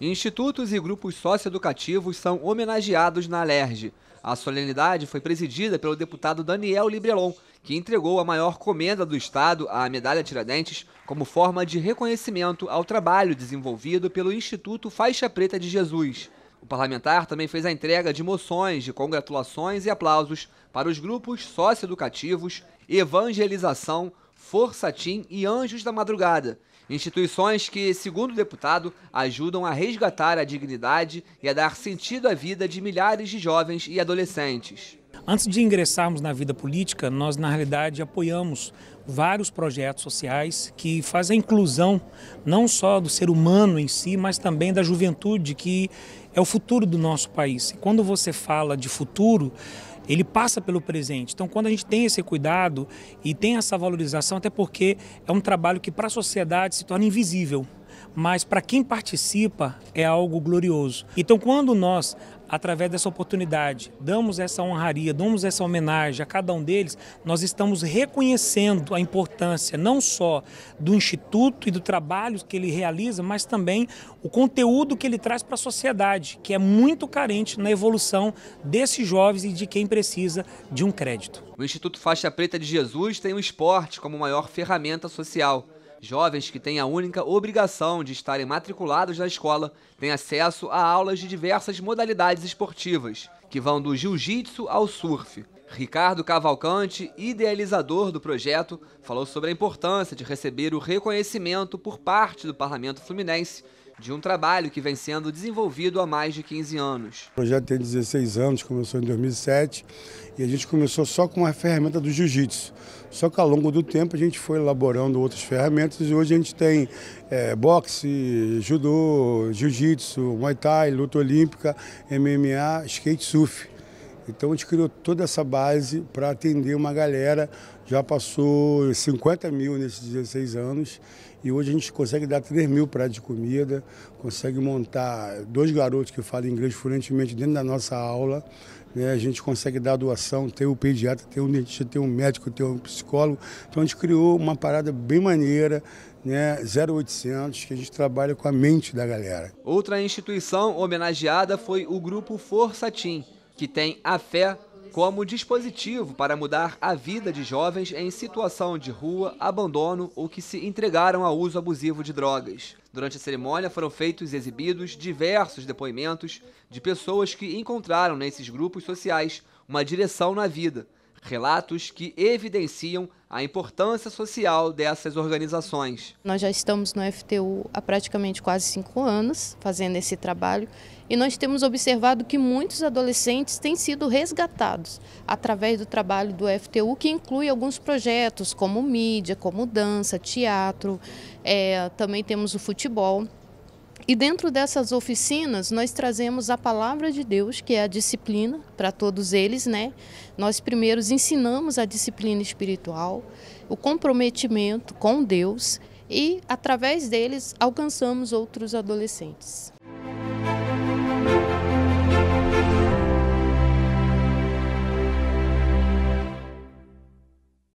Institutos e grupos socioeducativos são homenageados na Alerj. A solenidade foi presidida pelo deputado Daniel Librelon, que entregou a maior comenda do Estado, a Medalha Tiradentes, como forma de reconhecimento ao trabalho desenvolvido pelo Instituto Faixa Preta de Jesus. O parlamentar também fez a entrega de moções de congratulações e aplausos para os grupos socioeducativos Evangelização, Força Tim e Anjos da Madrugada, Instituições que, segundo o deputado, ajudam a resgatar a dignidade e a dar sentido à vida de milhares de jovens e adolescentes. Antes de ingressarmos na vida política, nós, na realidade, apoiamos vários projetos sociais que fazem a inclusão não só do ser humano em si, mas também da juventude, que é o futuro do nosso país. E quando você fala de futuro, ele passa pelo presente. Então, quando a gente tem esse cuidado e tem essa valorização, até porque é um trabalho que para a sociedade se torna invisível mas para quem participa é algo glorioso. Então, quando nós, através dessa oportunidade, damos essa honraria, damos essa homenagem a cada um deles, nós estamos reconhecendo a importância não só do Instituto e do trabalho que ele realiza, mas também o conteúdo que ele traz para a sociedade, que é muito carente na evolução desses jovens e de quem precisa de um crédito. O Instituto Faixa Preta de Jesus tem o esporte como maior ferramenta social. Jovens que têm a única obrigação de estarem matriculados na escola têm acesso a aulas de diversas modalidades esportivas, que vão do jiu-jitsu ao surf. Ricardo Cavalcante, idealizador do projeto, falou sobre a importância de receber o reconhecimento por parte do Parlamento Fluminense de um trabalho que vem sendo desenvolvido há mais de 15 anos. O projeto tem 16 anos, começou em 2007 e a gente começou só com a ferramenta do jiu-jitsu. Só que ao longo do tempo a gente foi elaborando outras ferramentas e hoje a gente tem é, boxe, judô, jiu-jitsu, muay thai, luta olímpica, MMA, skate surf. Então a gente criou toda essa base para atender uma galera, já passou 50 mil nesses 16 anos e hoje a gente consegue dar 3 mil pratos de comida, consegue montar dois garotos que falam inglês fluentemente dentro da nossa aula né? a gente consegue dar doação, tem o pediatra, tem o dentista, tem um médico, tem um psicólogo. Então a gente criou uma parada bem maneira, né, 0800, que a gente trabalha com a mente da galera. Outra instituição homenageada foi o grupo Força Team, que tem a fé como dispositivo para mudar a vida de jovens em situação de rua, abandono ou que se entregaram ao uso abusivo de drogas. Durante a cerimônia foram feitos e exibidos diversos depoimentos de pessoas que encontraram nesses grupos sociais uma direção na vida Relatos que evidenciam a importância social dessas organizações. Nós já estamos no FTU há praticamente quase cinco anos fazendo esse trabalho e nós temos observado que muitos adolescentes têm sido resgatados através do trabalho do FTU, que inclui alguns projetos como mídia, como dança, teatro, é, também temos o futebol. E dentro dessas oficinas, nós trazemos a palavra de Deus, que é a disciplina para todos eles, né? Nós primeiros ensinamos a disciplina espiritual, o comprometimento com Deus e através deles alcançamos outros adolescentes.